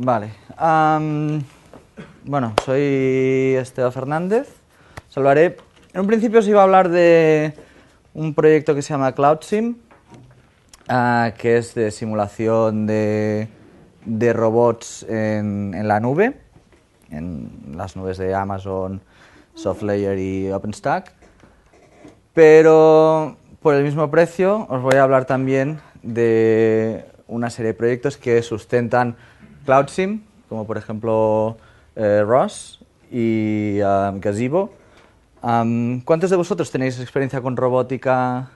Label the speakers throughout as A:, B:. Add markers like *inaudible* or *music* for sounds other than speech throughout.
A: Vale. bueno, soy Esteban Fernández. Os En un principio os iba a hablar de un proyecto que se llama CloudSim, ah, que es de simulación de, de robots en, en, la nube, en las nubes de Amazon, SoftLayer y OpenStack. Pero por el mismo precio os voy a hablar también de una serie de proyectos que sustentan Cloud SIM, como por ejemplo eh, ROS y um, Gazebo. Um, ¿Cuántos de vosotros tenéis experiencia con robótica?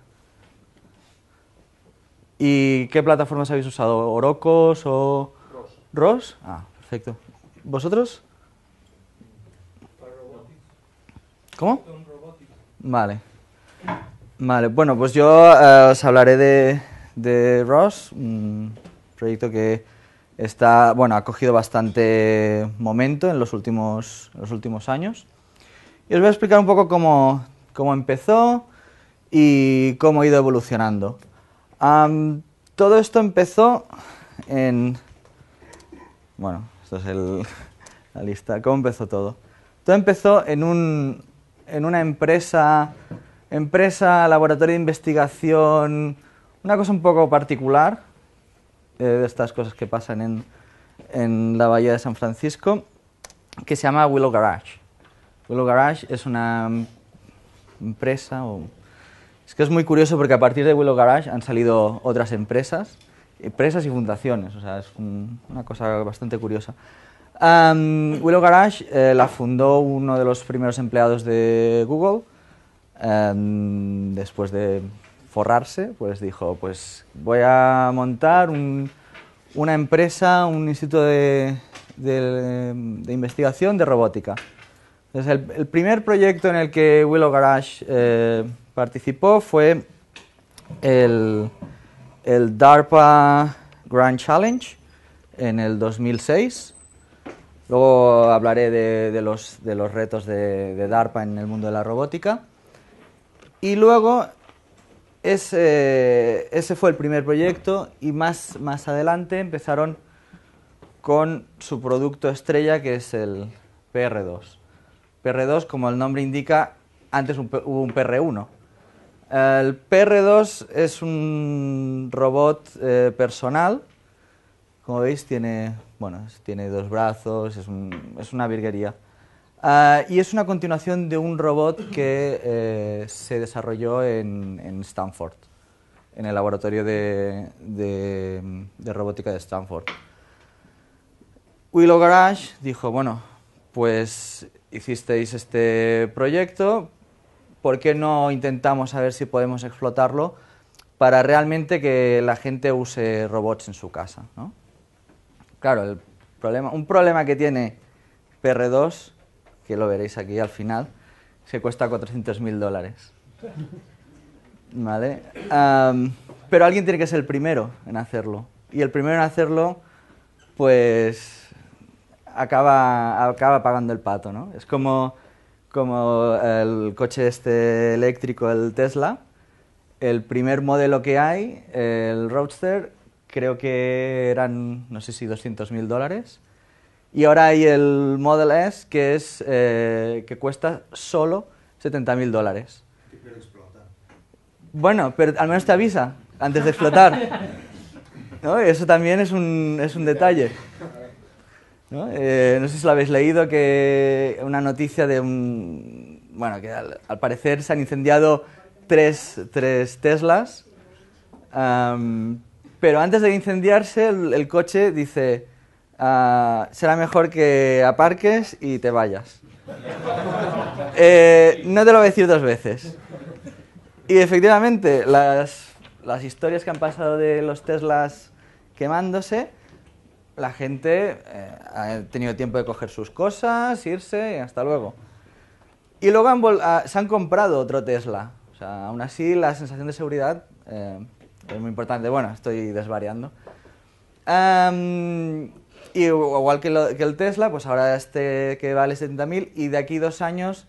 A: ¿Y qué plataformas habéis usado? ¿Orocos o ROS? Ah, perfecto. ¿Vosotros? ¿Cómo? Vale. Vale, bueno, pues yo eh, os hablaré de, de ROS, un proyecto que Está, bueno, ha cogido bastante momento en los últimos, los últimos años. Y os voy a explicar un poco cómo, cómo empezó y cómo ha ido evolucionando. todo esto empezó en... Bueno, esto es el, *laughs* la lista. ¿Cómo empezó todo? Todo empezó en, un, en una empresa, empresa, laboratorio de investigación, una cosa un poco particular, eh, de estas cosas que pasan en, la bahía de San Francisco, que se llama Willow Garage. Willow Garage es una empresa, o... es que es muy curioso porque a partir de Willow Garage han salido otras empresas, empresas y fundaciones, o sea, es una cosa bastante curiosa. Willow Garage eh, la fundó uno de los primeros empleados de Google, em, después de forrarse, pues dijo, pues voy a montar una empresa, un instituto de, investigación de robótica. el, primer proyecto en el que Willow Garage eh, participó fue el, DARPA Grand Challenge en el 2006. Luego hablaré de, los, de los, retos de, de, DARPA en el mundo de la robótica. Y luego ese, ese fue el primer proyecto y más, adelante empezaron con su producto estrella que es el PR2. PR2, como el nombre indica, antes hubo un PR1. El PR2 es un robot eh, personal. Como veis, tiene, bueno, tiene dos brazos, es, es una virguería. Ah, y es una continuación de un robot que eh, se desarrolló en, Stanford, en el laboratorio de, robótica de Stanford. Willow Garage dijo, bueno, pues hicisteis este proyecto, ¿por qué no intentamos a ver si podemos explotarlo para realmente que la gente use robots en su casa? Claro, el problema, un problema que tiene PR2 que lo veréis aquí al final, se cuesta 400.000 dólares. ¿Vale? pero alguien tiene que ser el primero en hacerlo. Y el primero en hacerlo, pues acaba, acaba pagando el pato, ¿no? Es como, como el coche este eléctrico, el Tesla. El primer modelo que hay, el Roadster, creo que eran, no sé si 200.000 dólares y ahora hay el Model S que, es, eh, que cuesta solo 70.000 dólares. explota. Bueno, pero al menos te avisa antes de explotar. Eso también es un, es un detalle. Eh, ¿No? sé si lo habéis leído, que una noticia de un... Bueno, que al, parecer se han incendiado tres, tres Teslas, pero antes de incendiarse el coche dice, Ah, será mejor que aparques y te vayas. Eh, no te lo voy a decir dos veces. Y efectivamente, las, historias que han pasado de los Teslas quemándose, la gente eh, ha tenido tiempo de coger sus cosas, irse y hasta luego. Y luego ah, se han comprado otro Tesla. aún así la sensación de seguridad eh, es muy importante. Bueno, estoy desvariando. Y igual que, el Tesla, pues ahora este que vale 70.000 y de aquí dos años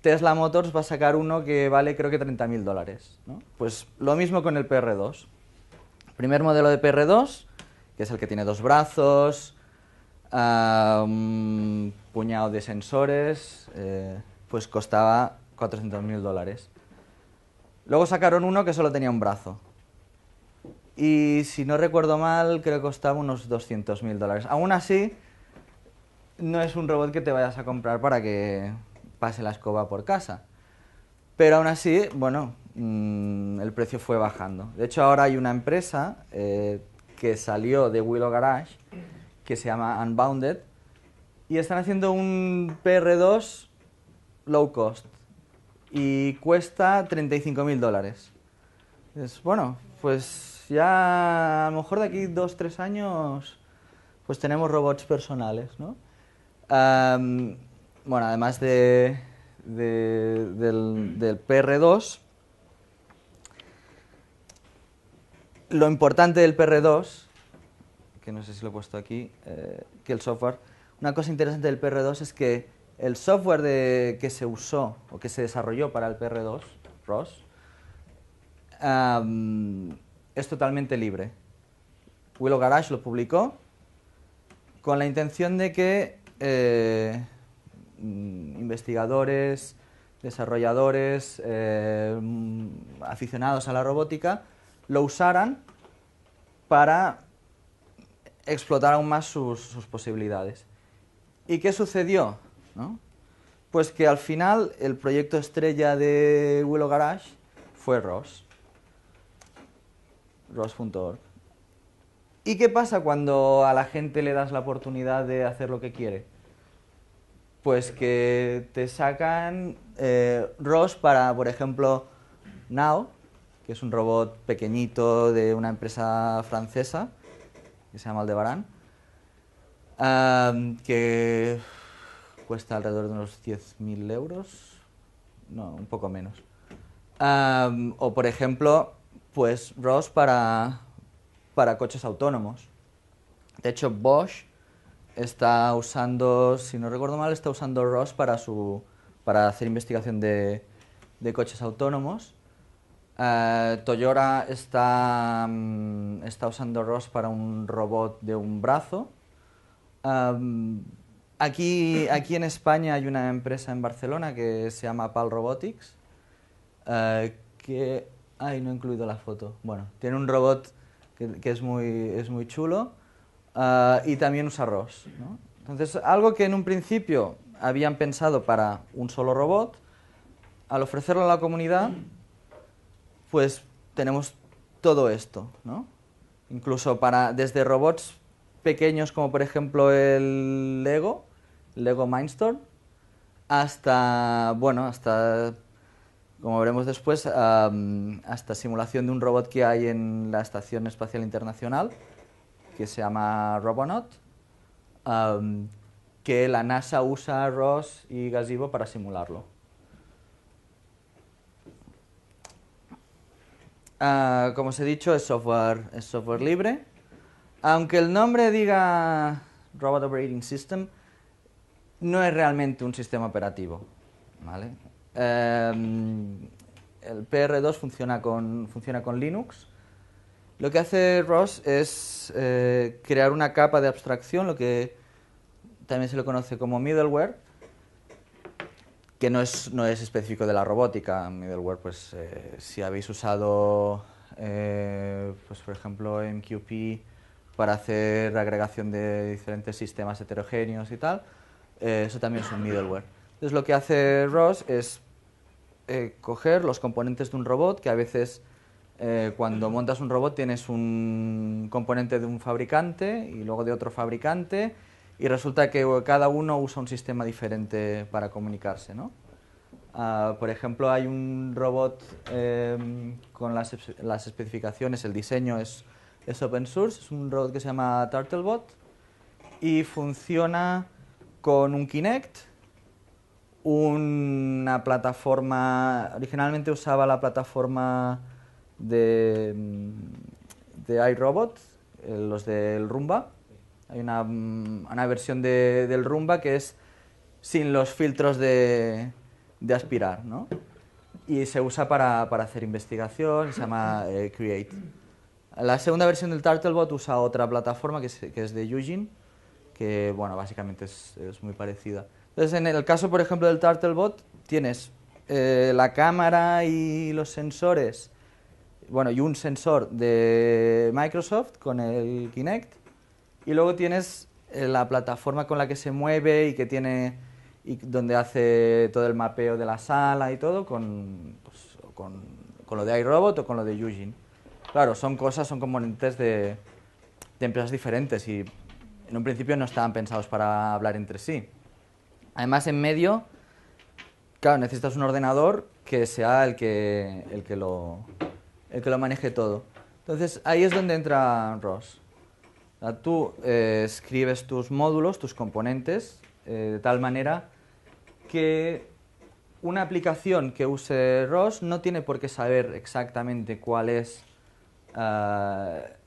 A: Tesla Motors va a sacar uno que vale creo que 30.000 dólares. ¿no? Pues lo mismo con el PR2. Primer modelo de PR2, que es el que tiene dos brazos, un puñado de sensores, eh, pues costaba 400.000 dólares. Luego sacaron uno que solo tenía un brazo y si no recuerdo mal, creo que costaba unos 200.000 dólares. Aún así, no es un robot que te vayas a comprar para que pase la escoba por casa. Pero aún así, bueno, mm, el precio fue bajando. De hecho, ahora hay una empresa eh, que salió de Willow Garage que se llama Unbounded y están haciendo un PR2 low cost y cuesta 35.000 dólares. Es, bueno, pues ya a lo mejor de aquí dos, tres años, pues tenemos robots personales, ¿no? bueno, además de, del, PR2, lo importante del PR2, que no sé si lo he puesto aquí, eh, que el software, una cosa interesante del PR2 es que el software que se usó o que se desarrolló para el PR2, ROS, es totalmente libre. Willow Garage lo publicó con la intención de que eh, mm, investigadores, desarrolladores, eh, mm, aficionados a la robótica, lo usaran para explotar aún más sus, posibilidades. ¿Y qué sucedió? Pues que al final el proyecto estrella de Willow Garage fue Ross. ROS.org. ¿Y qué pasa cuando a la gente le das la oportunidad de hacer lo que quiere? Pues que te sacan eh, ROS para, por ejemplo, Now, que es un robot pequeñito de una empresa francesa que se llama Aldebaran, que cuesta alrededor de unos 10.000 euros, no, un poco menos. o, por ejemplo, pues ROS para, para coches autónomos. De hecho, Bosch está usando, si no recuerdo mal, está usando ROS para, su, para hacer investigación de, coches autónomos. Eh, Toyota está, mm, está usando ROS para un robot de un brazo. Em, aquí, aquí en España hay una empresa en Barcelona que se llama PAL Robotics, eh, Ay, no he incluido la foto. Bueno, tiene un robot que, es, muy, es muy chulo ah, y también usa ROS. Entonces, algo que en un principio habían pensado para un solo robot, al ofrecerlo a la comunidad, pues tenemos todo esto, ¿no? Incluso para, desde robots pequeños como por ejemplo el Lego, Lego Mindstorm, hasta, bueno, hasta como veremos después, esta hasta simulación de un robot que hay en la Estación Espacial Internacional, que se llama Robonaut, que la NASA usa ROS y Gazebo para simularlo. Ah, como os he dicho, es software, es software libre. Aunque el nombre diga Robot Operating System, no es realmente un sistema operativo. ¿vale? Em, el PR2 funciona con, funciona con Linux. Lo que hace ROS es eh, crear una capa de abstracción, lo que también se le conoce como middleware, que no es, no es específico de la robótica. Middleware, pues eh, si habéis usado, eh, pues, por ejemplo, MQP para hacer agregación de diferentes sistemas heterogéneos y tal, eso también es un middleware. Entonces lo que hace ROS es eh, coger los componentes de un robot, que a veces eh, cuando montas un robot tienes un componente de un fabricante y luego de otro fabricante, y resulta que eh, cada uno usa un sistema diferente para comunicarse, ¿no? Ah, por ejemplo, hay un robot em, con las, especificaciones, el diseño es, es, open source, es un robot que se llama TurtleBot y funciona con un Kinect, una plataforma, originalmente usaba la plataforma de, mm, iRobot, eh, los del Rumba. Hay una, mm, versión del Rumba que es sin los filtros de, aspirar, ¿no? Y se usa para, hacer investigación, se llama eh, Create. La segunda versión del Turtlebot usa otra plataforma que es, de Eugene, que básicamente es muy parecida. Entonces, en el caso, por ejemplo, del Turtlebot, tienes eh, la cámara y los sensores, bueno, y un sensor de Microsoft con el Kinect, y luego tienes eh, la plataforma con la que se mueve y que tiene, y donde hace todo el mapeo de la sala y todo, pues, con, lo de iRobot o con lo de Eugene. Claro, son cosas, son componentes de, de empresas diferentes y en un principio no estaban pensados para hablar entre sí. Además, en medio, claro, necesitas un ordenador que sea el que, el que, lo, maneje todo. Entonces, ahí es donde entra ROS. tú eh, escribes tus módulos, tus componentes, eh, de tal manera que una aplicación que use ROS no tiene por qué saber exactamente cuál es eh,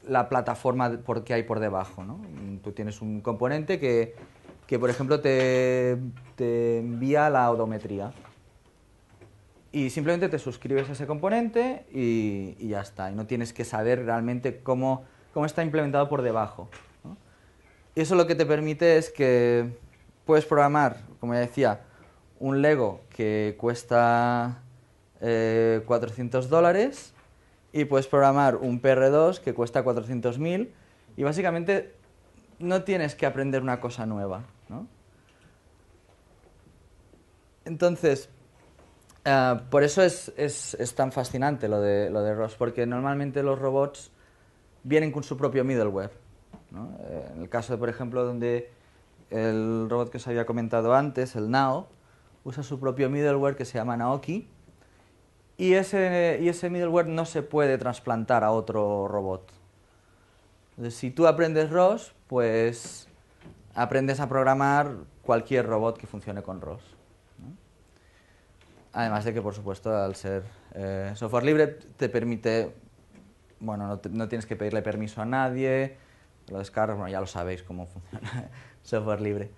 A: la plataforma por que hay por debajo. Tú tienes un componente que que por ejemplo te, envía la odometría. Y simplemente te suscribes a ese componente y, ya está. Y no tienes que saber realmente cómo, está implementado por debajo. Y eso lo que te permite es que puedes programar, como ya decía, un Lego que cuesta 400 eh, dólares y puedes programar un PR2 que cuesta 400.000 y básicamente no tienes que aprender una cosa nueva. Entonces, eh, por eso es, tan fascinante lo de, lo ROS, porque normalmente los robots vienen con su propio middleware. Eh, en el caso, de, por ejemplo, donde el robot que os había comentado antes, el Nao, usa su propio middleware que se llama Naoki, y ese, y ese middleware no se puede trasplantar a otro robot. si tú aprendes ROS, pues aprendes a programar cualquier robot que funcione con ROS. Además de que, por supuesto, al ser eh, software libre te permite, bueno, no, tienes que pedirle permiso a nadie, lo descargas, bueno, ya lo sabéis cómo funciona *laughs* software libre.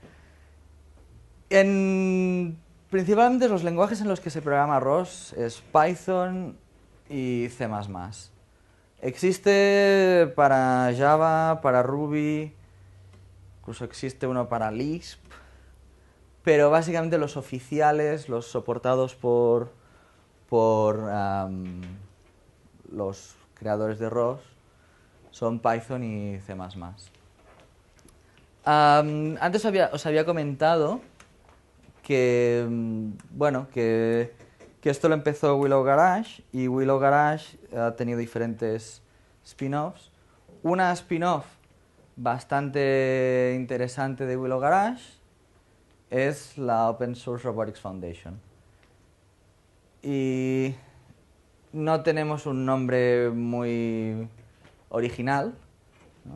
A: En, principalmente los lenguajes en los que se programa ROS es Python y C++. Existe para Java, para Ruby, Incluso existe uno para Lisp. Pero básicamente los oficiales, los soportados por, por los creadores de ROS, son Python y C++. antes os había comentado que, mm, bueno, que, que, esto lo empezó Willow Garage y Willow Garage ha tenido diferentes spin-offs. Una spin-off bastante interesante de Willow Garage es la Open Source Robotics Foundation. Y no tenemos un nombre muy original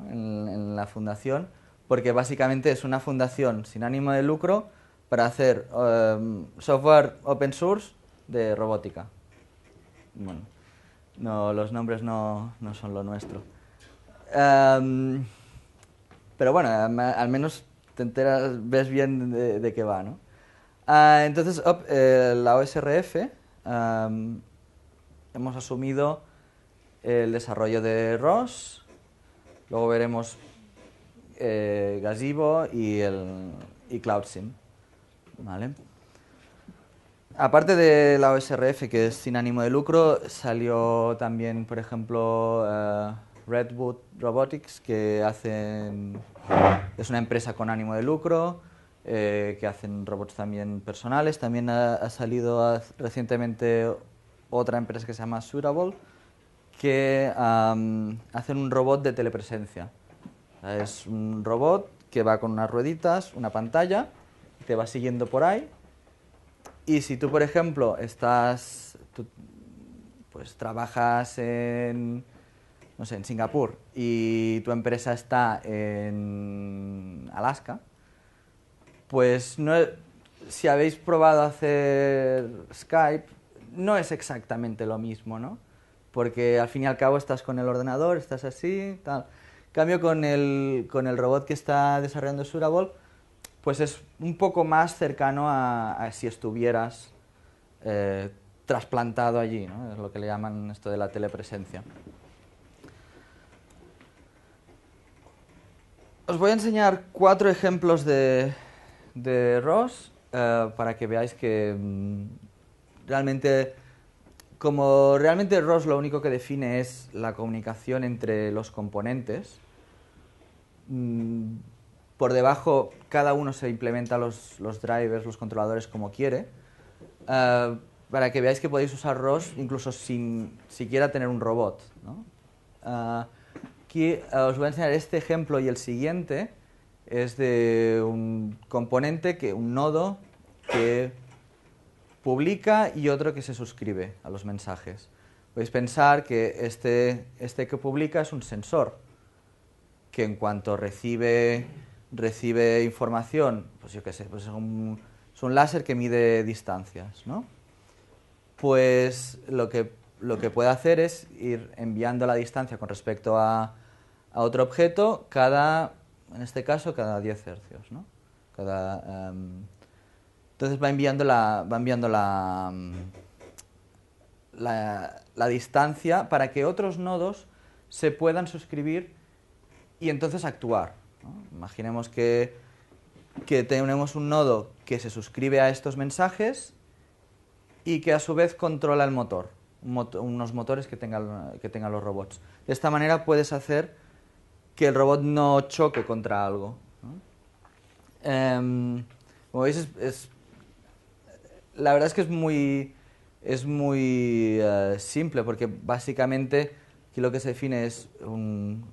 A: en, la fundación, porque básicamente es una fundación sin ánimo de lucro para hacer em, software open source de robótica. Bueno, no, los nombres no, son lo nuestro. Em, pero bueno, al menos te enteras, ves bien de, qué va, ¿no? Ah, entonces, eh, la OSRF, hemos asumido el desarrollo de ROS, luego veremos eh, Gazebo y, el, y CloudSim, ¿vale? Aparte de la OSRF, que es sin ánimo de lucro, salió también, por ejemplo, eh, Redwood Robotics, que hacen, es una empresa con ánimo de lucro, eh, que hacen robots también personales. También ha, salido recientemente otra empresa que se llama Suitable, que hacen un robot de telepresencia. Es un robot que va con unas rueditas, una pantalla, te va siguiendo por ahí. Y si tú, por ejemplo, estás, pues trabajas en, no sé, en Singapur y tu empresa está en Alaska, pues no, si habéis probado hacer Skype, no es exactamente lo mismo, ¿no? Porque al fin y al cabo estás con el ordenador, estás así, tal. Cambio con el, robot que está desarrollando Surabol, pues es un poco más cercano a, si estuvieras eh, trasplantado allí, Es lo que le llaman esto de la telepresencia. Os voy a enseñar cuatro ejemplos de, de ROS eh, para que veáis que mm, realmente, como realmente ROS lo único que define es la comunicación entre los componentes, mm, por debajo cada uno se implementa los, drivers, los controladores como quiere, eh, para que veáis que podéis usar ROS incluso sin siquiera tener un robot. Eh, Aquí eh, os voy a enseñar este ejemplo y el siguiente. Es de un componente, que, un nodo que publica y otro que se suscribe a los mensajes. Podéis pensar que este, este que publica es un sensor, que en cuanto recibe, recibe información, pues yo qué sé, pues es, un, láser que mide distancias, ¿no? Pues lo que, lo que puede hacer es ir enviando la distancia con respecto a, a otro objeto cada, en este caso, cada 10 hercios. Em, entonces va enviando la, va enviando em, la, la, distancia para que otros nodos se puedan suscribir y entonces actuar. Imaginemos que, tenemos un nodo que se suscribe a estos mensajes y que a su vez controla el motor, unos motores que tengan, que tengan los robots. De esta manera puedes hacer que el robot no choque contra algo. Em, como veis, es, la verdad es que es muy, es muy eh, simple, porque básicamente aquí lo que se define es un,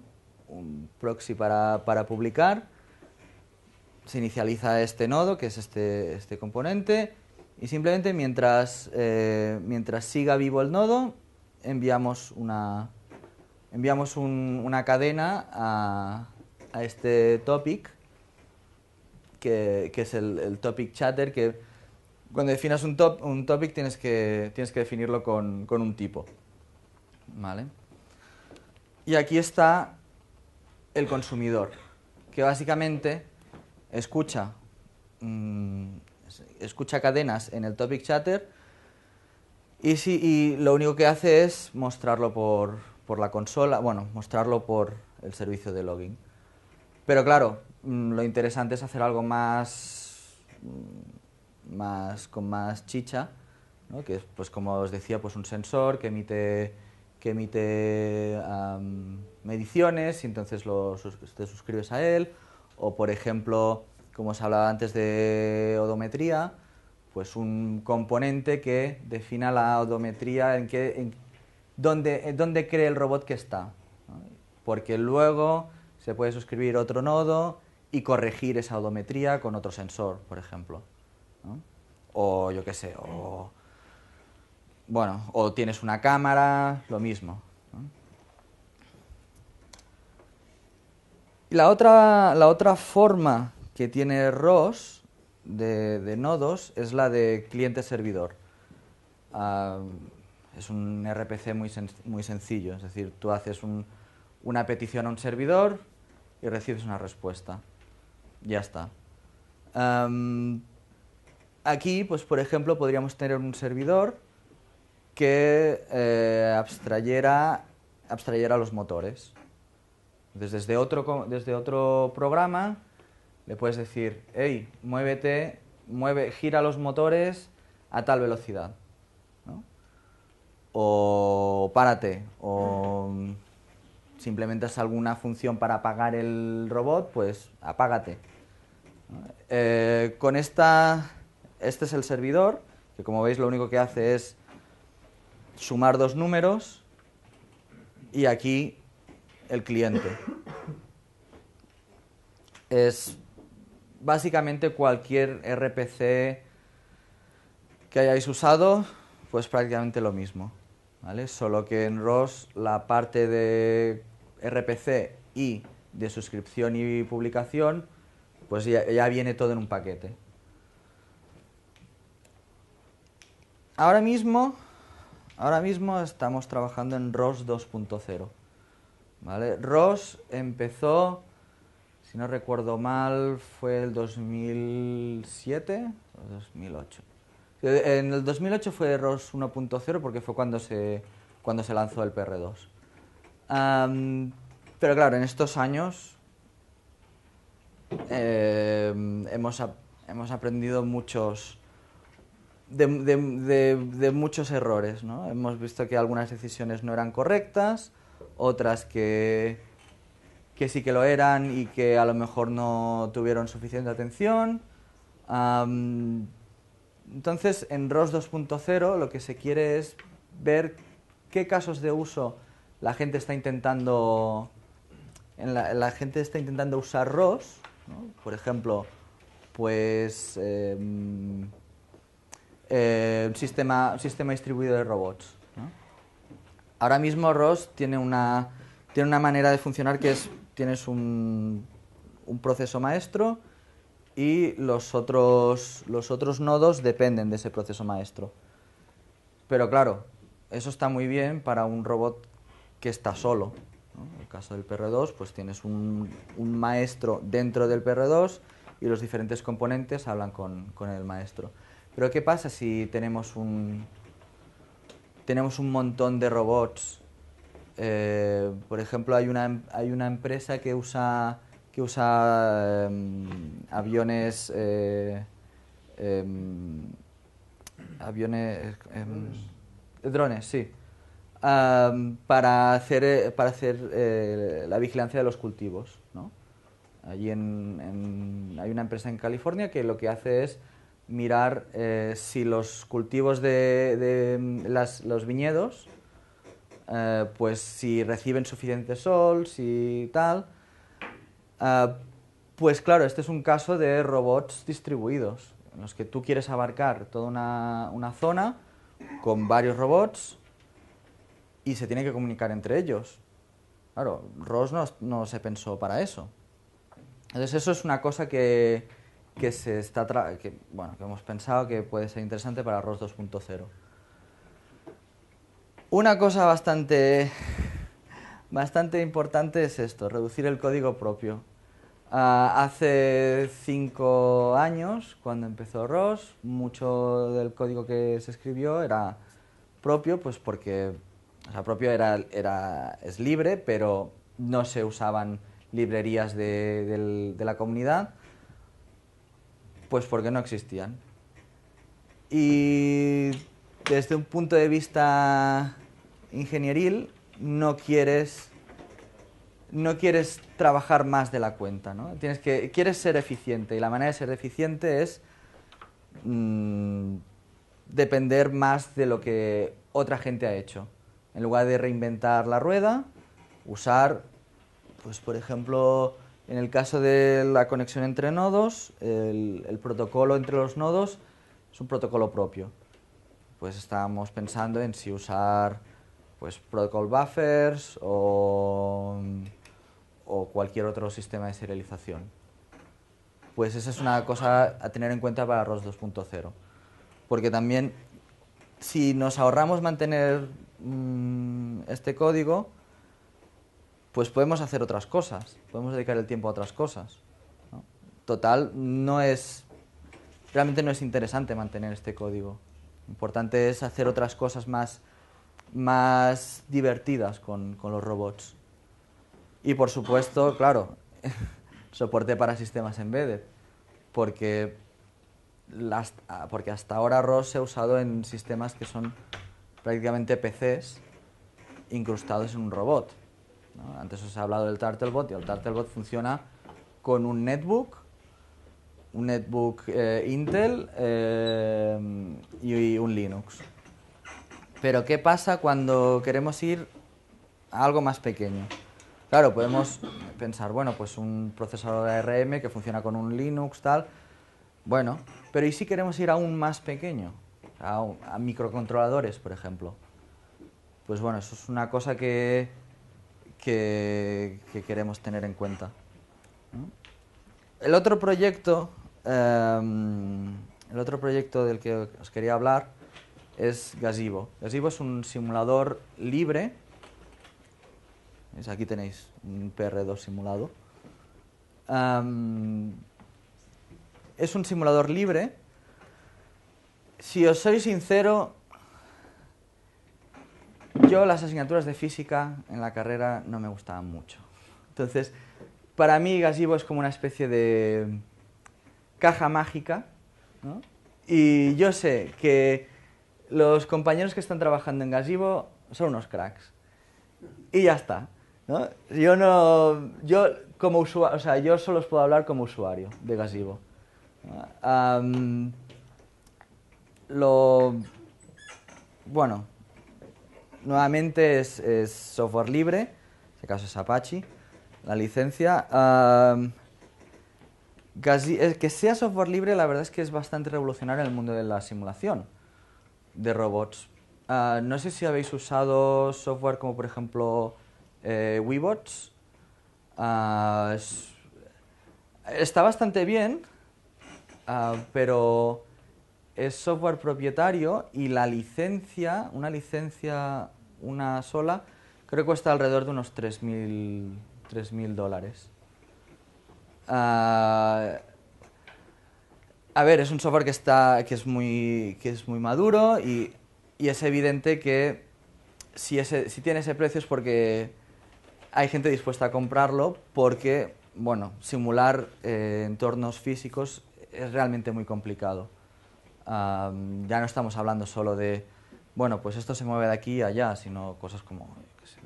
A: proxy para, publicar, se inicializa este nodo, que es este, este componente, y simplemente mientras, eh, mientras siga vivo el nodo, enviamos una, enviamos una cadena a, este topic, que, es el, topic chatter, que cuando definas un, un topic tienes que, tienes que definirlo con, un tipo. Y aquí está el consumidor, que básicamente escucha, mm, escucha cadenas en el topic chatter y, y lo único que hace es mostrarlo por, por la consola, bueno, mostrarlo por el servicio de login. Pero claro, mm, lo interesante es hacer algo más, mm, más con más chicha, que pues como os decía, pues un sensor que emite, que emite mediciones y entonces te suscribes a él. O por ejemplo, como os hablaba antes de odometría, pues un componente que defina la odometría, en qué, donde eh, cree el robot que está. Porque luego se puede suscribir otro nodo y corregir esa odometría con otro sensor, por ejemplo. O yo qué sé, o bueno, o tienes una cámara, lo mismo. Y la otra, la otra forma que tiene ROS de, nodos es la de cliente-servidor. Ah, es un RPC muy, sencillo, es decir, tú haces una petición a un servidor y recibes una respuesta. Ya está. Em, aquí, pues por ejemplo, podríamos tener un servidor que eh, abstrayera, los motores. desde otro, desde otro programa le puedes decir, hey, muévete, mueve, gira los motores a tal velocidad o párate, o simplemente es alguna función para apagar el robot, pues apágate. Eh, con esta, este es el servidor, que como veis lo único que hace es sumar dos números y aquí el cliente. Es básicamente cualquier RPC que hayáis usado, pues prácticamente lo mismo. Solo que en ROS la parte de RPC y de suscripción y publicación, pues ya, viene todo en un paquete. Ahora mismo, ahora mismo estamos trabajando en ROS 2.0. ROS empezó, si no recuerdo mal, fue el 2007 o 2008. Eh, en el 2008 fue ROS 1.0 porque fue cuando se, cuando se lanzó el PR2. pero claro, en estos años em, hemos, aprendido muchos de, muchos errores. ¿no? Hemos visto que algunas decisiones no eran correctas, otras que, sí que lo eran y que a lo mejor no tuvieron suficiente atención. Entonces, en ROS 2.0 lo que se quiere es ver qué casos de uso la gente está intentando la, gente está intentando usar ROS, por ejemplo, pues em, eh, un, sistema, sistema distribuido de robots. Ahora mismo ROS tiene una, tiene una manera de funcionar que es, tienes un, un proceso maestro y los otros, los otros nodos dependen de ese proceso maestro. Pero claro, eso está muy bien para un robot que está solo. En el caso del PR2, pues tienes un, un, maestro dentro del PR2 y los diferentes componentes hablan con, con el maestro. Pero ¿qué pasa si tenemos un, tenemos un montón de robots? Eh, por ejemplo, hay una, hay una empresa que usa que usa em, aviones eh, em, aviones em, drones sí para hacer eh, para hacer eh, la vigilancia de los cultivos ¿no? allí en, hay una empresa en California que lo que hace es mirar si los cultivos de, de los viñedos pues si reciben suficiente sol si tal Ah, pues claro, este es un caso de robots distribuidos, en los que tú quieres abarcar toda una, zona con varios robots y se tiene que comunicar entre ellos. Claro, ROS no, se pensó para eso. Entonces eso es una cosa que, que se está bueno, que hemos pensado que puede ser interesante para ROS 2.0. Una cosa bastante, bastante importante es esto, reducir el código propio. Ah, hace cinco años, cuando empezó ROS, mucho del código que se escribió era propio, pues porque, o sea, propio era, es libre, pero no se usaban librerías de la comunidad, pues porque no existían. Y desde un punto de vista ingenieril, no quieres no quieres trabajar más de la cuenta, ¿no? Tienes que, quieres ser eficiente y la manera de ser eficiente es mm, depender más de lo que otra gente ha hecho. En lugar de reinventar la rueda, usar, pues por ejemplo, en el caso de la conexión entre nodos, el, el protocolo entre los nodos es un protocolo propio. Pues estábamos pensando en si usar pues protocol buffers o o cualquier otro sistema de serialización. Pues esa es una cosa a tener en cuenta para ROS 2.0. Porque también si nos ahorramos mantener mm, este código, pues podemos hacer otras cosas, podemos dedicar el tiempo a otras cosas. Total, no es, realmente no es interesante mantener este código. Lo importante es hacer otras cosas más, más divertidas con los robots. Y por supuesto, claro, *laughs* soporte para sistemas embedded, porque, las, ah, porque hasta ahora ROS se ha usado en sistemas que son prácticamente PCs incrustados en un robot. Antes os he hablado del Turtlebot y el Turtlebot funciona con un netbook, un netbook eh, Intel eh, y un Linux. Pero ¿qué pasa cuando queremos ir a algo más pequeño? Claro, podemos pensar, bueno, pues un procesador ARM que funciona con un Linux, tal. Bueno, pero ¿y si queremos ir aún más pequeño? A, microcontroladores, por ejemplo. Pues bueno, eso es una cosa que, que, queremos tener en cuenta. El otro proyecto, em, el otro proyecto del que os quería hablar es Gazebo. Gazebo es un simulador libre aquí tenéis un PR2 simulado. es un simulador libre. Si os soy sincero, yo las asignaturas de física en la carrera no me gustaban mucho. Entonces, para mí Gasivo es como una especie de caja mágica. Y yo sé que los compañeros que están trabajando en Gasivo son unos cracks. Y ya está. Yo no, yo como usuario, yo solo os puedo hablar como usuario de Gasivo. lo, bueno, nuevamente es, software libre, en este caso es Apache, la licencia. Eh, que sea software libre, la verdad es que es bastante revolucionario en el mundo de la simulación de robots. Ah, no sé si habéis usado software como por ejemplo eh, WeBots ah, está bastante bien, ah, pero es software propietario y la licencia, una licencia, una sola, creo que cuesta alrededor de unos 3.000 dólares. Ah, a ver, es un software que, está, que, es, muy, que es muy maduro y, es evidente que si, si tiene ese precio es porque hay gente dispuesta a comprarlo porque, bueno, simular eh, entornos físicos es realmente muy complicado. ya no estamos hablando solo de, bueno, pues esto se mueve de aquí a allá, sino cosas como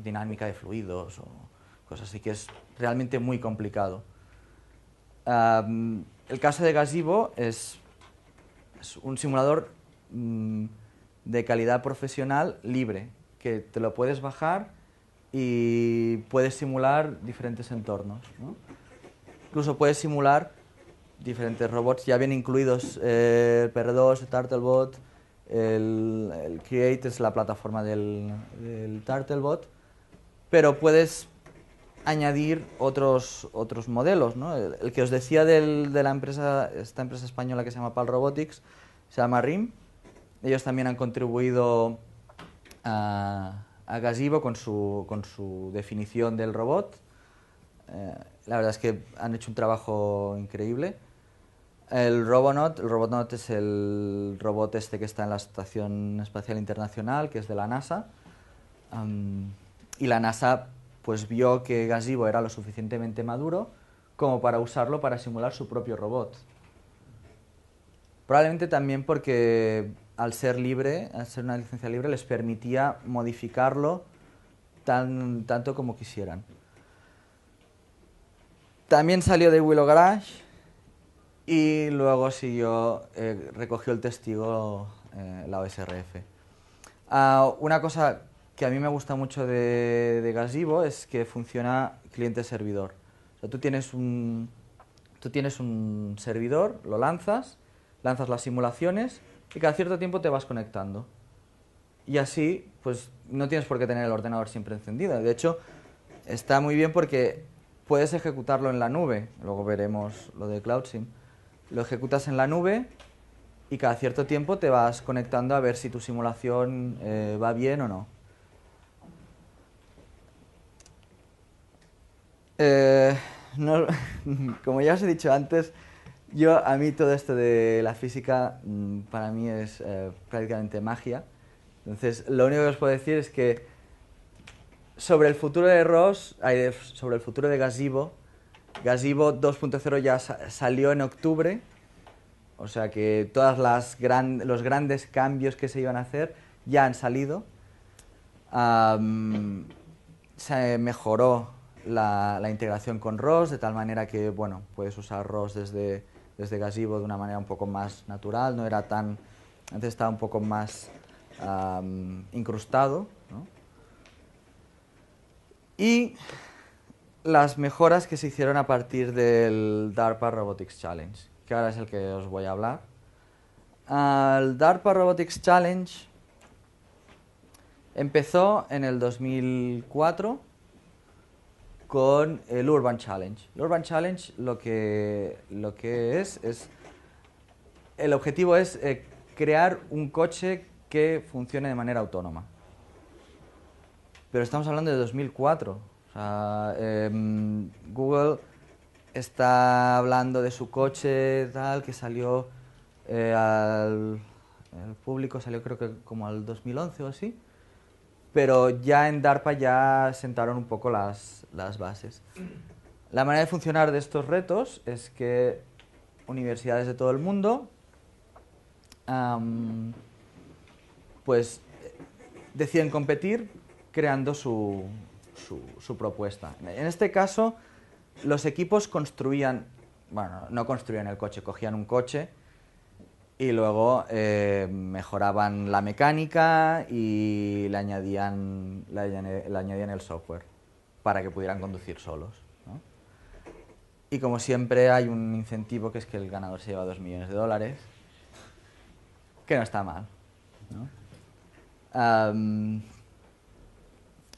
A: dinámica de fluidos o cosas así que es realmente muy complicado. el caso de gasivo es, un simulador mm, de calidad profesional libre, que te lo puedes bajar y puedes simular diferentes entornos. Incluso puedes simular diferentes robots, ya bien incluidos eh, el PR2, Turtlebot, el, el, Create es la plataforma del, del Turtlebot, pero puedes añadir otros, otros modelos. El, que os decía de la empresa, esta empresa española que se llama PAL Robotics, se llama RIM. Ellos también han contribuido a, a con su, con su definición del robot. Eh, la verdad es que han hecho un trabajo increíble. El Robonaut, el es el robot este que está en la Estación Espacial Internacional, que es de la NASA. y la NASA pues vio que Gasivo era lo suficientemente maduro como para usarlo para simular su propio robot. Probablemente también porque al ser libre, al ser una licencia libre, les permitía modificarlo tanto como quisieran. También salió de Willow Garage y luego siguió, eh, recogió el testigo eh, la OSRF. Ah, una cosa que a mí me gusta mucho de, de es que funciona cliente-servidor. tú tienes un servidor, lo lanzas, lanzas las simulaciones y cada cierto tiempo te vas conectando. Y así, pues no tienes por qué tener el ordenador siempre encendido. De hecho, está muy bien porque puedes ejecutarlo en la nube. Luego veremos lo de CloudSim Lo ejecutas en la nube y cada cierto tiempo te vas conectando a ver si tu simulación eh, va bien o eh, *laughs* no como ya os he dicho antes, yo, a mí todo esto de la física mm, para mí es eh, prácticamente magia. Entonces, lo único que os puedo decir es que sobre el futuro de ROS, sobre el futuro de Gazebo, Gazebo 2.0 ya salió en octubre, o sea que todas las gran, los grandes cambios que se iban a hacer ya han salido. se mejoró la, la, integración con ROS de tal manera que bueno puedes usar ROS desde desde Gasivo de una manera un poco más natural, no era tan, antes estaba un poco más incrustado. Y las mejoras que se hicieron a partir del DARPA Robotics Challenge, que ahora es el que os voy a hablar. El DARPA Robotics Challenge empezó en el 2004 con el Urban Challenge. El Urban Challenge lo que, lo que es es... El objetivo es eh, crear un coche que funcione de manera autónoma. Pero estamos hablando de 2004. Em, Google está hablando de su coche tal que salió eh, al público salió creo que como al 2011 o así pero ya en DARPA ya sentaron un poco las, las bases. La manera de funcionar de estos retos es que universidades de todo el mundo pues deciden competir creando su, propuesta. En este caso, los equipos construían, bueno, no construían el coche, cogían un coche y luego eh, mejoraban la mecánica y le añadían, le añadían el software para que pudieran conducir solos. Y como siempre hay un incentivo que es que el ganador se lleva dos millones de dólares, que no está mal.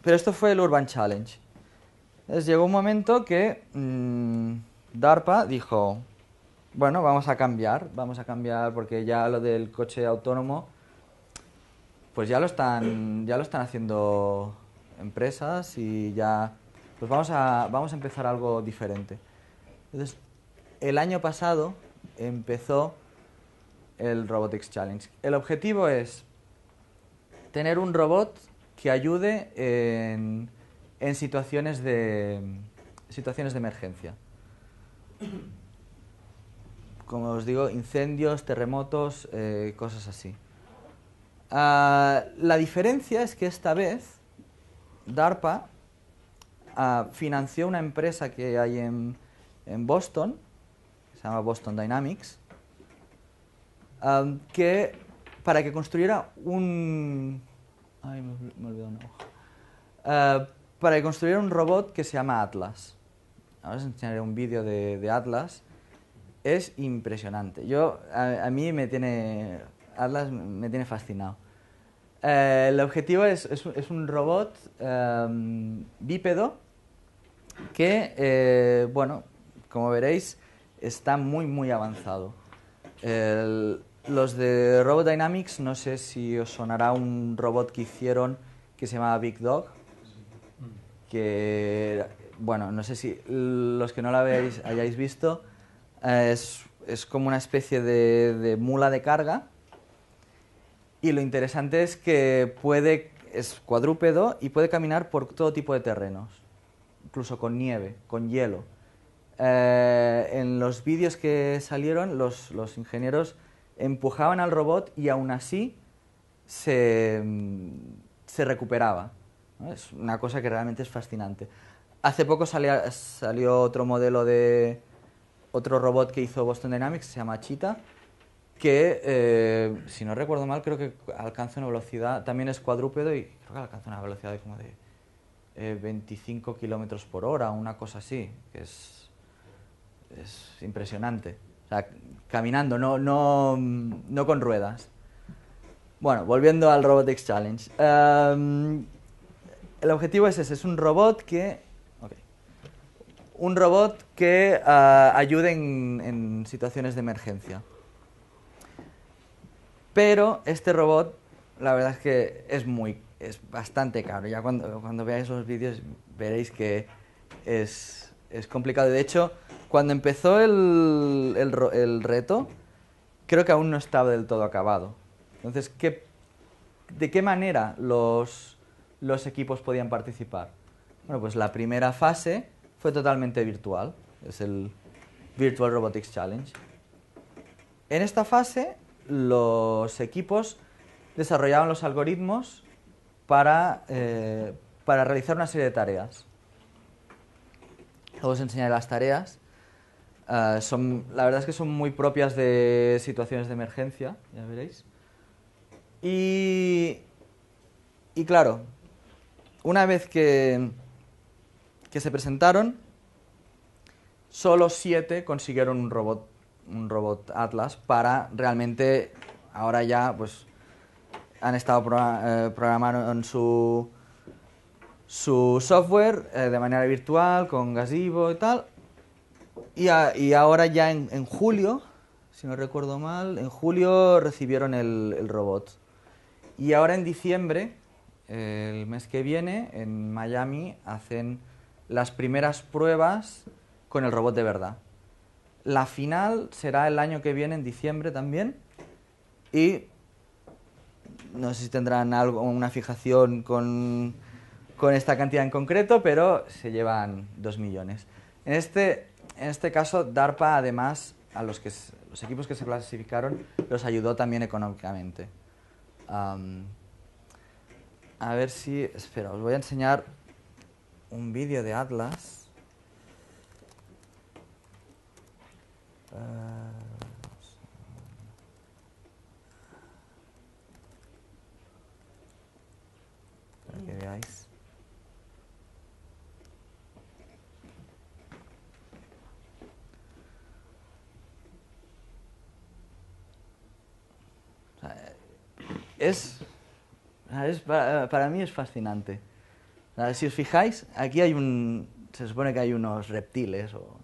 A: pero esto fue el Urban Challenge. llegó un momento que mm, DARPA dijo, bueno, vamos a cambiar, vamos a cambiar porque ya lo del coche autónomo, pues ya lo están, ya lo están haciendo empresas y ya, pues vamos a, vamos a empezar algo diferente. Entonces, el año pasado empezó el Robotics Challenge. El objetivo es tener un robot que ayude en, situaciones, de, situaciones de emergencia. Como os digo, incendios, terremotos, eh, cosas así. Ah, la diferencia es que esta vez DARPA ah, financió una empresa que hay en, Boston, se llama Boston Dynamics, que para que construyera un... Ay, me, una ah, para que un robot que se llama Atlas. Ahora os enseñaré un vídeo de, Atlas. Es impresionante. Yo, a, a mí me tiene... Atlas me tiene fascinado. Eh, el objetivo es, un robot em, bípedo que, eh, bueno, como veréis, está muy, muy avanzado. los de Robot Dynamics, no sé si os sonará un robot que hicieron que se llamaba Big Dog, que, bueno, no sé si los que no lo habéis, hayáis visto, es, como una especie de mula de carga y lo interesante es que puede, es cuadrúpedo y puede caminar por todo tipo de terrenos, incluso con nieve, con hielo. Eh, en los vídeos que salieron, los, ingenieros empujaban al robot y aún así se, mm, recuperaba. Es una cosa que realmente es fascinante. Hace poco salió otro modelo de otro robot que hizo Boston Dynamics, se llama Cheetah que, eh, si no recuerdo mal, creo que alcanza una velocidad, también es cuadrúpedo y creo que alcanza una velocidad de como de 25 eh, kilómetros por hora, una cosa así, que es, impresionante. O sea, caminando, no, no, no con ruedas. Bueno, volviendo al Robotics Challenge. Em, el objetivo es ese, es un robot que... un robot que ah, ayude en situaciones de emergencia. Pero este robot, la verdad es que es muy, es bastante caro. Ya cuando, cuando veáis los vídeos veréis que es, es complicado. De hecho, cuando empezó el, el, el, reto, creo que aún no estaba del todo acabado. Entonces, ¿qué, ¿de qué manera los, los equipos podían participar? Bueno, pues la primera fase fue totalmente virtual. Es el Virtual Robotics Challenge. En esta fase los equipos desarrollaban los algoritmos para, eh, realizar una serie de tareas. os enseñaré las tareas. Ah, son, la verdad es que son muy propias de situaciones de emergencia, ya veréis. Y, claro, una vez que, que se presentaron, solo siete consiguieron un robot un robot Atlas para realmente ahora ya pues han estado eh, programando en su su software eh, de manera virtual con Gazebo y tal y, y ahora ya en, julio si no recuerdo mal en julio recibieron el robot y ahora en diciembre el mes que viene en Miami hacen las primeras pruebas con el robot de verdad la final será el año que viene, en diciembre también. Y no sé si tendrán algo, una fijación con, esta cantidad en concreto, pero se llevan dos millones. En este, este caso, DARPA además a los, que, los equipos que se clasificaron los ayudó también económicamente. a ver si... Espera, os voy a enseñar un vídeo de Atlas. Para es, para, mí es fascinante. si os fijáis, aquí hay un, se supone que hay unos reptiles o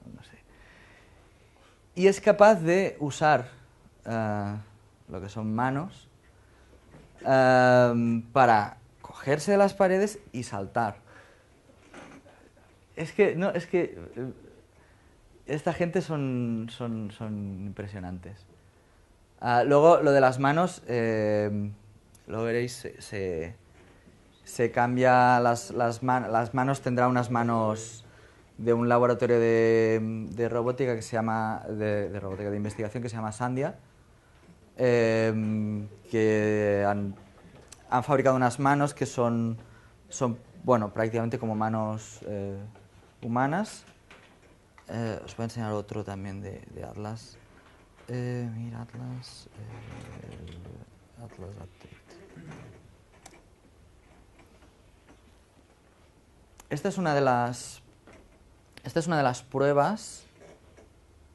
A: y es capaz de usar eh, lo que son manos eh, para cogerse de las paredes y saltar. Es que, no, es que eh, esta gente son, son, impresionantes. Ah, luego, lo de las manos, lo veréis, se, se, cambia, las, las manos tendrá unas manos de un laboratorio de, robótica que se llama, de, robótica de investigación que se llama Sandia, em, que han, fabricado unas manos que son, son bueno, prácticamente como manos eh, humanas. Eh, os voy a enseñar otro también de, de Atlas. Eh, mira, Atlas. Atlas Esta es una de las esta es una de las pruebas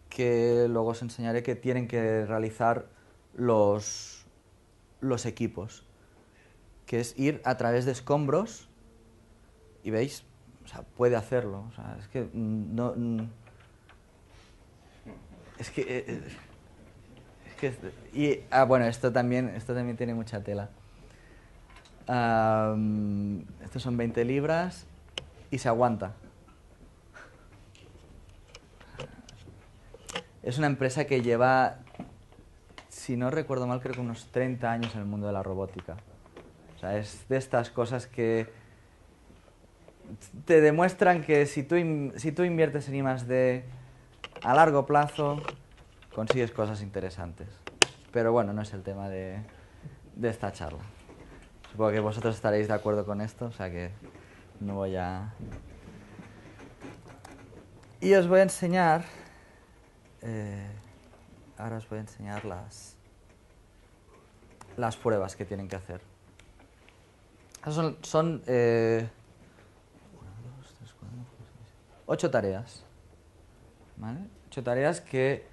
A: que luego os enseñaré que tienen que realizar los, los equipos, que es ir a través de escombros y veis, o sea, puede hacerlo. es que no, mm, es que, eh, eh, y, ah, bueno, esto también, esto también tiene mucha tela. estos son 20 libras y se aguanta. Es una empresa que lleva, si no recuerdo mal, creo que unos 30 años en el mundo de la robótica. O sea, es de estas cosas que te demuestran que si tú, si tú inviertes en I+.D. a largo plazo, consigues cosas interesantes. Pero bueno, no es el tema de, de esta charla. Supongo que vosotros estaréis de acuerdo con esto, o sea que no voy a... Y os voy a enseñar eh, ahora os voy a enseñar las, las pruebas que tienen que hacer. Son, son eh, ocho tareas. ¿Vale? Ocho tareas que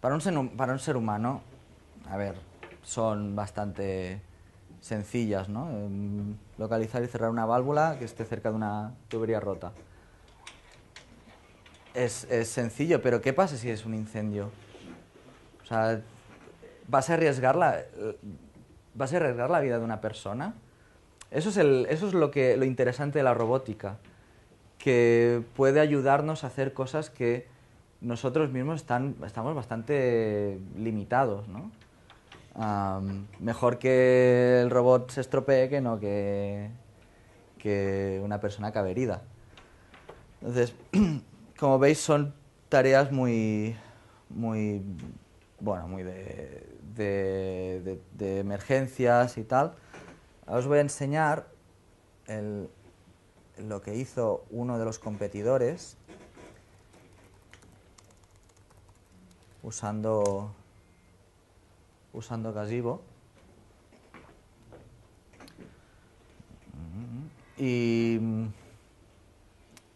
A: para un, ser, para un ser humano, a ver, son bastante sencillas, ¿no? Em, localizar y cerrar una válvula que esté cerca de una tubería rota es, es sencillo, pero ¿qué pasa si es un incendio? O sea, ¿vas a arriesgar la, eh, vas a arriesgar la vida de una persona? Eso es, el, eso es lo, que, lo interesante de la robótica, que puede ayudarnos a hacer cosas que nosotros mismos están, estamos bastante limitados, ¿no? mejor que el robot se estropee que no que, que una persona cabe herida. Entonces, *clears throat* como veis son tareas muy, muy, bueno, muy de, emergencias y tal. os voy a enseñar lo que hizo uno de los competidores usando usando Y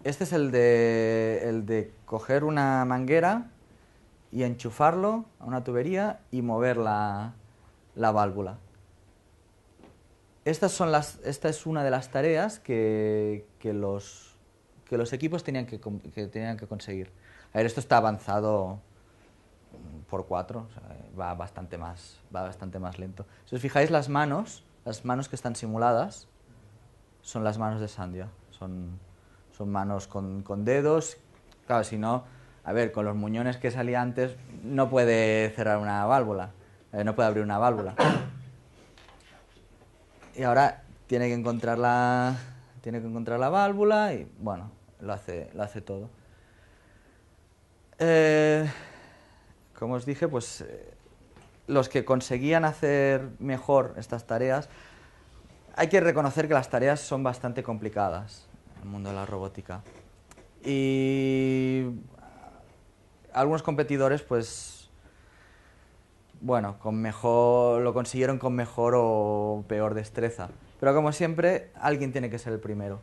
A: este es el de, el de coger una manguera y enchufarlo a una tubería y mover la, la válvula. Estas son las, esta es una de las tareas que, que, los, que los equipos tenían que, que, tenían que conseguir. A ver, esto está avanzado por cuatro, va, bastante más, va bastante más lento. Si os fijáis, las manos, las manos que están simuladas, son las manos de Sandia. Son, son manos con, dedos. Claro, si no, a ver, con los muñones que salía antes no puede cerrar una válvula, eh, no puede abrir una válvula. Y ahora tiene que encontrar la, tiene que encontrar la válvula y bueno, lo hace, lo hace todo. Eh, como os dije, pues eh, los que conseguían hacer mejor estas tareas, hay que reconocer que las tareas son bastante complicadas el mundo de la robótica. Y algunos competidores, pues, bueno, con mejor, lo consiguieron con mejor o peor destreza. Pero como siempre, alguien tiene que ser el primero.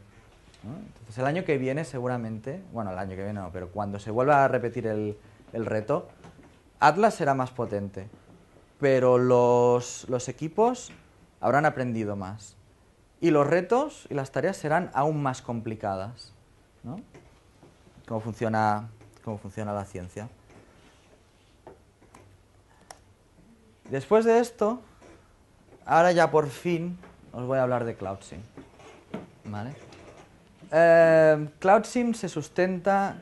A: Entonces, el año que viene seguramente, bueno, el año que viene no, pero cuando se vuelva a repetir el, el reto, Atlas será más potente, pero los, los equipos habrán aprendido más y los retos y las tareas serán aún más complicadas. ¿no? ¿Cómo, funciona, cómo funciona la ciencia. Después de esto, ahora ya por fin os voy a hablar de CloudSim. ¿Vale? Eh, CloudSim se sustenta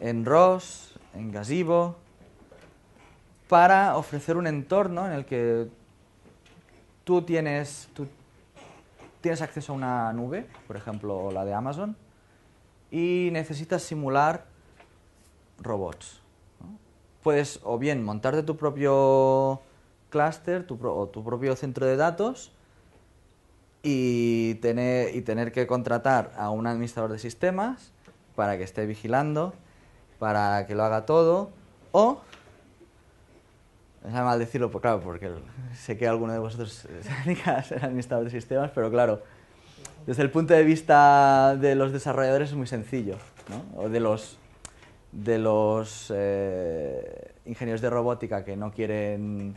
A: en ROS, en Gazebo, para ofrecer un entorno en el que tú tienes, tienes acceso a una nube, por ejemplo la de Amazon, y necesitas simular robots. Puedes o bien montarte tu propio clúster tu o tu propio centro de datos y tener, y tener que contratar a un administrador de sistemas para que esté vigilando, para que lo haga todo, o es mal decirlo, pues claro, porque sé que alguno de vosotros se a administrador de sistemas, pero claro, desde el punto de vista de los desarrolladores es muy sencillo, O de los, de los eh, ingenieros de robótica que no quieren,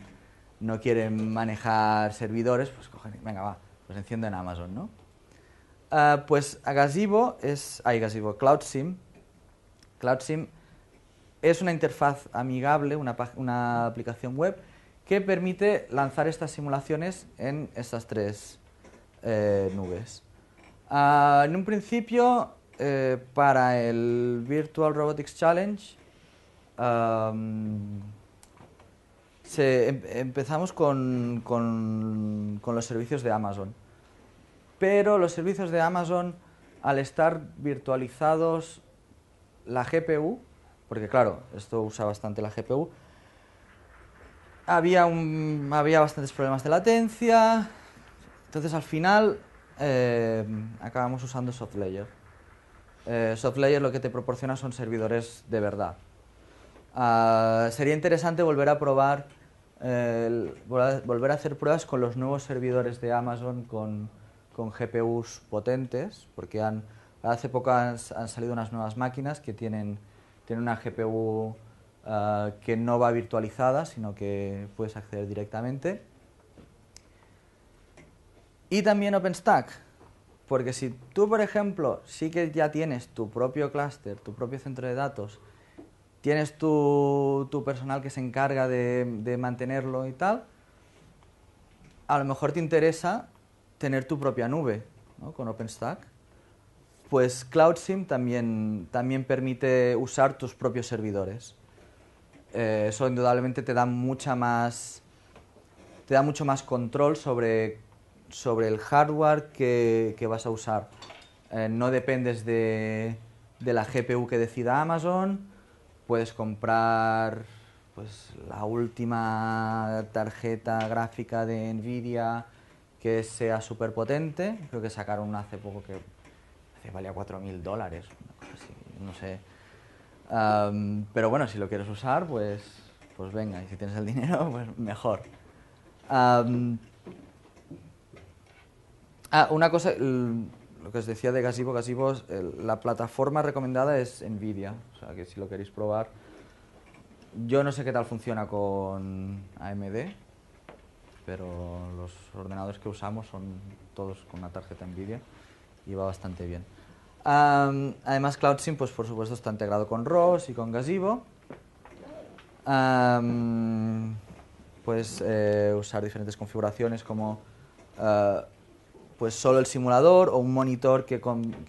A: no quieren manejar servidores, pues cogen, venga, va, pues encienden Amazon, ¿no? Ah, pues agasivo es, hay Gazebo, CloudSim, CloudSim es una interfaz amigable, una, aplicación web que permite lanzar estas simulaciones en estas tres eh, nubes. Ah, en un principio, eh, para el Virtual Robotics Challenge, em, empezamos con, con los servicios de Amazon. Pero los servicios de Amazon, al estar virtualizados, la GPU, porque claro, esto usa bastante la GPU. Había, un, había bastantes problemas de latencia, entonces al final eh, acabamos usando SoftLayer. Eh, SoftLayer lo que te proporciona son servidores de verdad. Ah, sería interesante volver a probar, eh, volver a hacer pruebas con los nuevos servidores de Amazon con, con GPUs potentes, porque han, hace poco han salido unas nuevas máquinas que tienen tiene una GPU ah, que no va virtualizada, sino que puedes acceder directamente. Y también OpenStack, porque si tú, por ejemplo, sí que ya tienes tu propio clúster, tu propio centro de datos, tienes tu, tu personal que se encarga de, mantenerlo y tal, a lo mejor te interesa tener tu propia nube con OpenStack pues CloudSIM también, también permite usar tus propios servidores. Eh, eso indudablemente te da mucha más te da mucho más control sobre, sobre el hardware que, vas a usar. Eh, no dependes de, la GPU que decida Amazon, puedes comprar pues, la última tarjeta gráfica de Nvidia que sea súper potente, creo que sacaron una hace poco que vale a 4.000 dólares, no sé. pero bueno, si lo quieres usar, pues, pues venga, y si tienes el dinero, *laughs* pues mejor. Ah, una cosa, lo que os decía de Gasivo Casivo la plataforma recomendada es NVIDIA, o sea que si lo queréis probar, yo no sé qué tal funciona con AMD, pero los ordenadores que usamos son todos con una tarjeta NVIDIA y va bastante bien. además, CloudSim, pues por supuesto, está integrado con ROS y con Gazebo. puedes eh, usar diferentes configuraciones como eh, pues solo el simulador o un monitor que,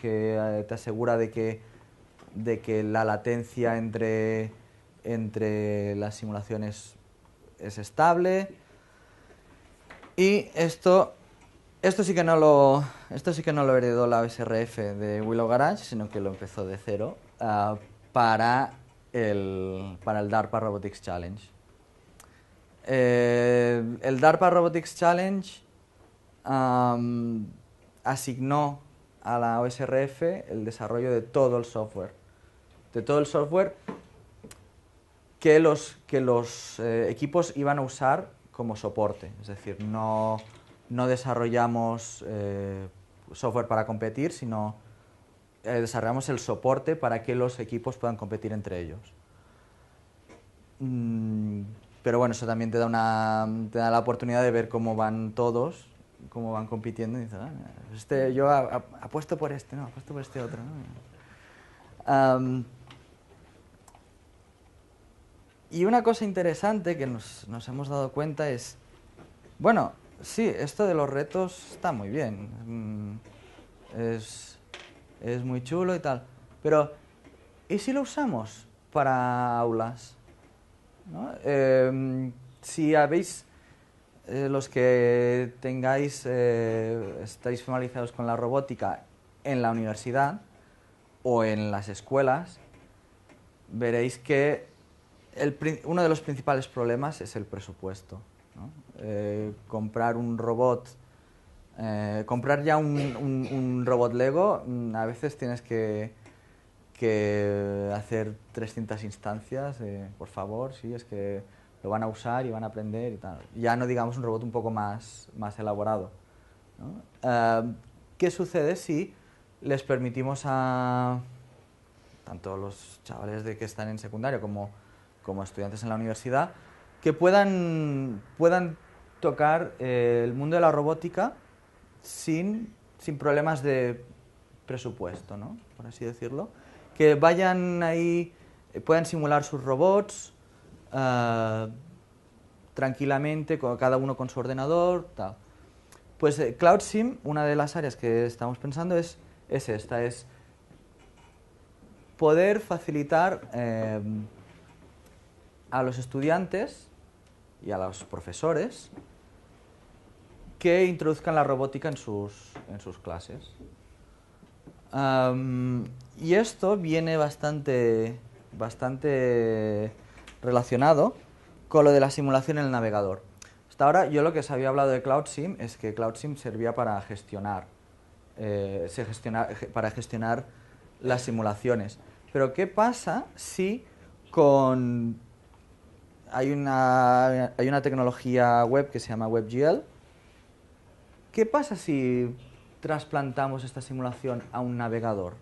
A: eh, te asegura de que, de que la latencia entre, entre las simulaciones es estable. Y esto esto sí que no lo, esto sí que no lo heredó la OSRF de Willow Garage, sino que lo empezó de cero ah, para, el, para el DARPA Robotics Challenge. Eh, el DARPA Robotics Challenge asignó a la OSRF el desarrollo de todo el software. De todo el software que los, que los eh, equipos iban a usar como soporte. Es decir, no, no desarrollamos eh, software para competir, sino eh, desarrollamos el soporte para que los equipos puedan competir entre ellos. Mm, pero bueno, eso también te da, una, te da la oportunidad de ver cómo van todos, cómo van compitiendo. Y ah, este, yo apuesto por este, no, apuesto por este otro. y una cosa interesante que nos, nos hemos dado cuenta es, bueno, Sí, esto de los retos está muy bien. Mm, es, muy chulo y tal. Pero, ¿y si lo usamos para aulas? Em, si habéis, eh, los que tengáis, eh, estáis formalizados con la robótica en la universidad o en las escuelas, veréis que uno de los principales problemas es el presupuesto. ¿no? Eh, comprar un robot, eh, comprar ya un, robot Lego, mm, a veces tienes que, hacer 300 instancias, por favor, sí, es que lo van a usar y van a aprender y tal. Ya no digamos un robot un poco más, más elaborado. Eh, ¿Qué sucede si les permitimos a tanto los chavales de que están en secundario como, como estudiantes en la universidad que puedan, puedan tocar eh, el mundo de la robótica sin, problemas de presupuesto, por así decirlo. Que vayan ahí, eh, puedan simular sus robots ah, tranquilamente, cada uno con su ordenador, Pues CloudSim, eh, Cloud Sim, una de las áreas que estamos pensando es, esta, es poder facilitar em, a los estudiantes y a los profesores que introduzcan la robótica en sus, en sus clases. y esto viene bastante, bastante relacionado con lo de la simulación en el navegador. Hasta ahora yo lo que os había hablado de CloudSim es que CloudSim servía para gestionar, eh, se gestiona, para gestionar las simulaciones. Pero ¿qué pasa si con hay una, hay una tecnología web que se llama WebGL ¿Qué pasa si trasplantamos esta simulación a un navegador?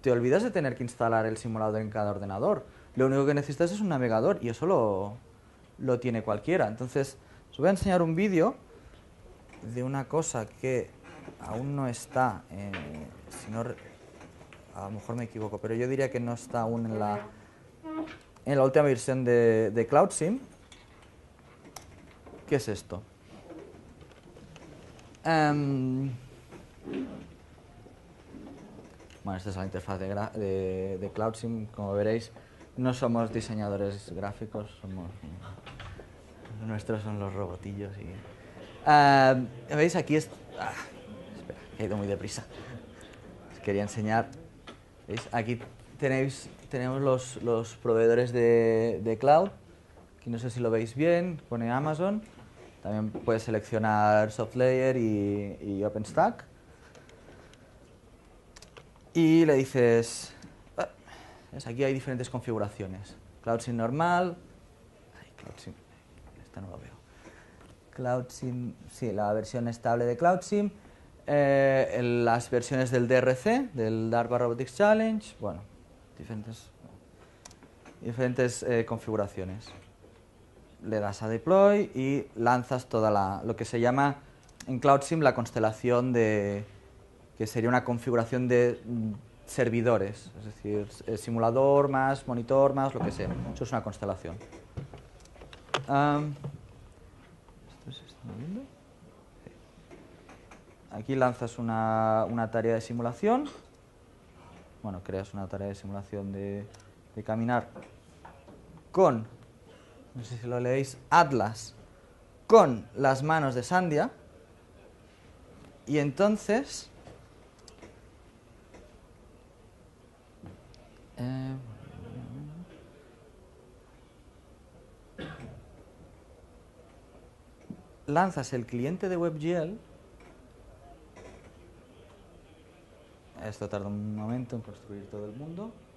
A: Te olvidas de tener que instalar el simulador en cada ordenador. Lo único que necesitas es un navegador y eso lo, tiene cualquiera. Entonces, os voy a enseñar un vídeo de una cosa que aún no está, eh, si a lo mejor me equivoco, pero yo diría que no está aún en la, en la última versión de, de CloudSim. ¿Qué es esto? Em, bueno, esta es la interfaz de, CloudSim, como veréis. No somos diseñadores gráficos, somos... Mm, Nuestros son los robotillos y... Em, ¿Veis? Aquí es... Ah, espera, he ido muy deprisa. quería enseñar. Aquí tenéis, tenemos los, proveedores de, de cloud. Aquí no sé si lo veis bien, pone Amazon. También puedes seleccionar SoftLayer y, y OpenStack. Y le dices, ah, aquí hay diferentes configuraciones. CloudSim normal. Ay, esta no veo. sí, la versión estable de CloudSim, eh, las versiones del DRC, del DARPA Robotics Challenge, bueno, diferentes, diferentes eh, configuraciones le das a deploy y lanzas toda la, lo que se llama en CloudSim la constelación de, que sería una configuración de servidores, es decir, simulador más, monitor más, lo que sea. Eso es una constelación. Aquí lanzas una, una, tarea de simulación. Bueno, creas una tarea de simulación de caminar con no sé si lo leéis, Atlas con las manos de Sandia. Y entonces... Eh, lanzas el cliente de WebGL. Esto tarda un momento en construir todo el mundo.